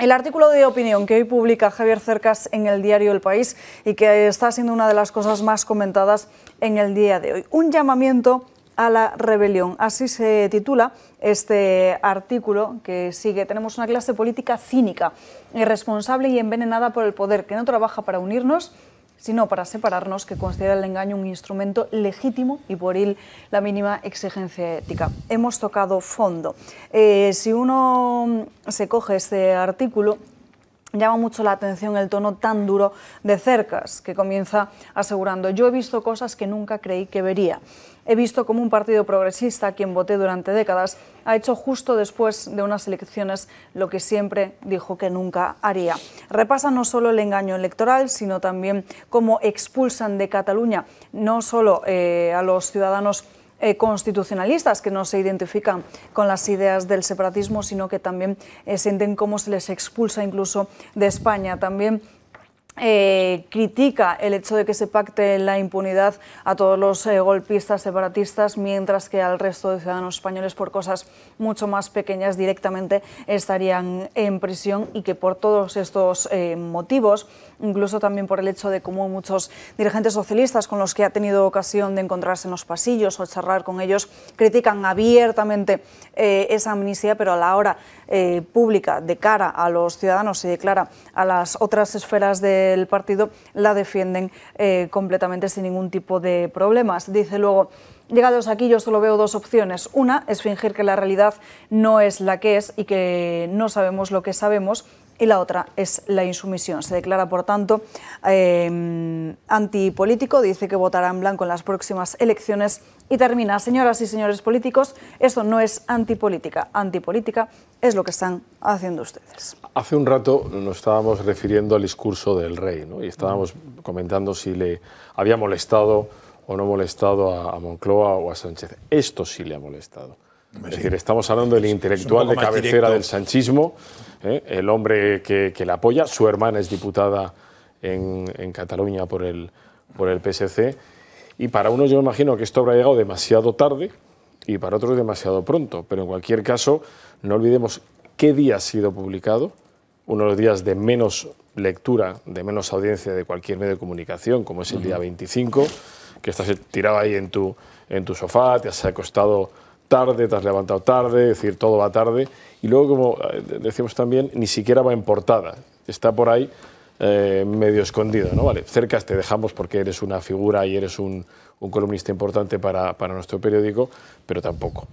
El artículo de opinión que hoy publica Javier Cercas en el diario El País y que está siendo una de las cosas más comentadas en el día de hoy. Un llamamiento a la rebelión. Así se titula este artículo que sigue. Tenemos una clase política cínica, irresponsable y envenenada por el poder, que no trabaja para unirnos, sino para separarnos, que considera el engaño un instrumento legítimo y por él la mínima exigencia ética. Hemos tocado fondo. Eh, si uno se coge este artículo, Llama mucho la atención el tono tan duro de cercas, que comienza asegurando, yo he visto cosas que nunca creí que vería. He visto cómo un partido progresista, a quien voté durante décadas, ha hecho justo después de unas elecciones lo que siempre dijo que nunca haría. Repasa no solo el engaño electoral, sino también cómo expulsan de Cataluña no solo eh, a los ciudadanos eh, constitucionalistas que no se identifican con las ideas del separatismo, sino que también eh, sienten cómo se les expulsa incluso de España. También eh, critica el hecho de que se pacte la impunidad a todos los eh, golpistas separatistas, mientras que al resto de ciudadanos españoles por cosas mucho más pequeñas directamente estarían en prisión y que por todos estos eh, motivos, incluso también por el hecho de cómo muchos dirigentes socialistas con los que ha tenido ocasión de encontrarse en los pasillos o charlar con ellos, critican abiertamente esa amnistía, pero a la hora pública, de cara a los ciudadanos y declara a las otras esferas de del partido la defienden eh, completamente sin ningún tipo de problemas. Dice luego, Llegados aquí yo solo veo dos opciones. Una es fingir que la realidad no es la que es y que no sabemos lo que sabemos y la otra es la insumisión. Se declara, por tanto, em, antipolítico, dice que votará en blanco en las próximas elecciones y termina, señoras y señores políticos, esto no es antipolítica, antipolítica es lo que están haciendo ustedes. Hace un rato nos estábamos refiriendo al discurso del rey y estábamos comentando si le había molestado o no molestado a, Moncloa o a Sánchez. Esto sí le ha molestado. Es decir, estamos hablando del intelectual de cabecera del sanchismo, ¿eh? el hombre que, la apoya, su hermana es diputada en, Cataluña por el, por el PSC, y para unos yo imagino que esto habrá llegado demasiado tarde y para otros demasiado pronto, pero en cualquier caso, no olvidemos qué día ha sido publicado, uno de los días de menos lectura, de menos audiencia de cualquier medio de comunicación, como es el día 25 que estás tirado ahí en tu, en tu sofá, te has acostado tarde, te has levantado tarde, es decir, todo va tarde. Y luego, como eh, decíamos también, ni siquiera va en portada, está por ahí eh, medio escondido, ¿no? Vale, cerca te dejamos porque eres una figura y eres un, un columnista importante para, para, nuestro periódico, pero tampoco